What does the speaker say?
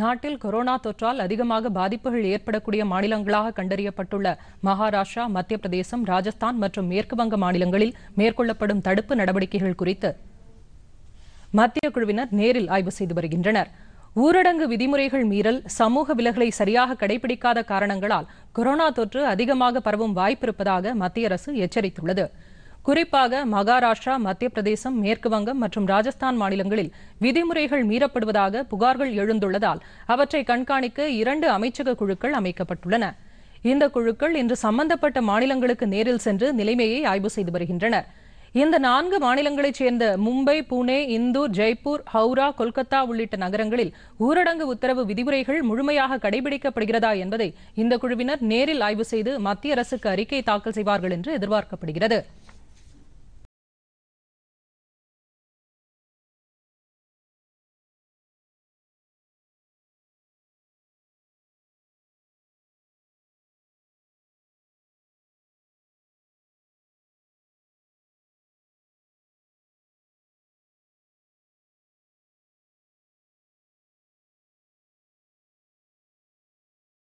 நாட்டில் கொரோனா தொற்றால் அதிகமாக பாதிப்புகள் ஏற்படக்கூடிய மாநிலங்களாக கண்டறியப்பட்டுள்ள மகாராஷ்டிரா மத்திய பிரதேசம் ராஜஸ்தான் மற்றும் மேற்கு வங்க மாநிலங்களில் மேற்கொள்ளப்படும் தடுப்பு நடவடிக்கைகள் குறித்து மத்திய குழுவினர் நேரில் ஆய்வு செய்து வருகின்றனர் ஊரடங்கு விதிமுறைகள் மீறல் சமூக விலகலை சரியாக கடைபிடிக்காத காரணங்களால் கொரோனா தொற்று அதிகமாக பரவும் வாய்ப்பிருப்பதாக மத்திய அரசு எச்சரித்துள்ளது குறிப்பாக மகாராஷ்டிரா மத்திய பிரதேசம் மேற்குவங்கம் மற்றும் ராஜஸ்தான் மாநிலங்களில் விதிமுறைகள் மீறப்படுவதாக புகார்கள் எழுந்துள்ளதால் அவற்றை கண்காணிக்க இரண்டு அமைச்சக குழுக்கள் அமைக்கப்பட்டுள்ளன இந்த குழுக்கள் இன்று சம்பந்தப்பட்ட மாநிலங்களுக்கு நேரில் சென்று நிலைமையை ஆய்வு செய்து வருகின்றனர் இந்த நான்கு மாநிலங்களைச் சேர்ந்த மும்பை புனே இந்தூர் ஜெய்ப்பூர் ஹவுரா கொல்கத்தா உள்ளிட்ட நகரங்களில் ஊரடங்கு உத்தரவு விதிமுறைகள் முழுமையாக கடைபிடிக்கப்படுகிறதா என்பதை இந்த குழுவினர் நேரில் ஆய்வு செய்து மத்திய அரசுக்கு அறிக்கை தாக்கல் செய்வார்கள் என்று எதிர்பார்க்கப்படுகிறது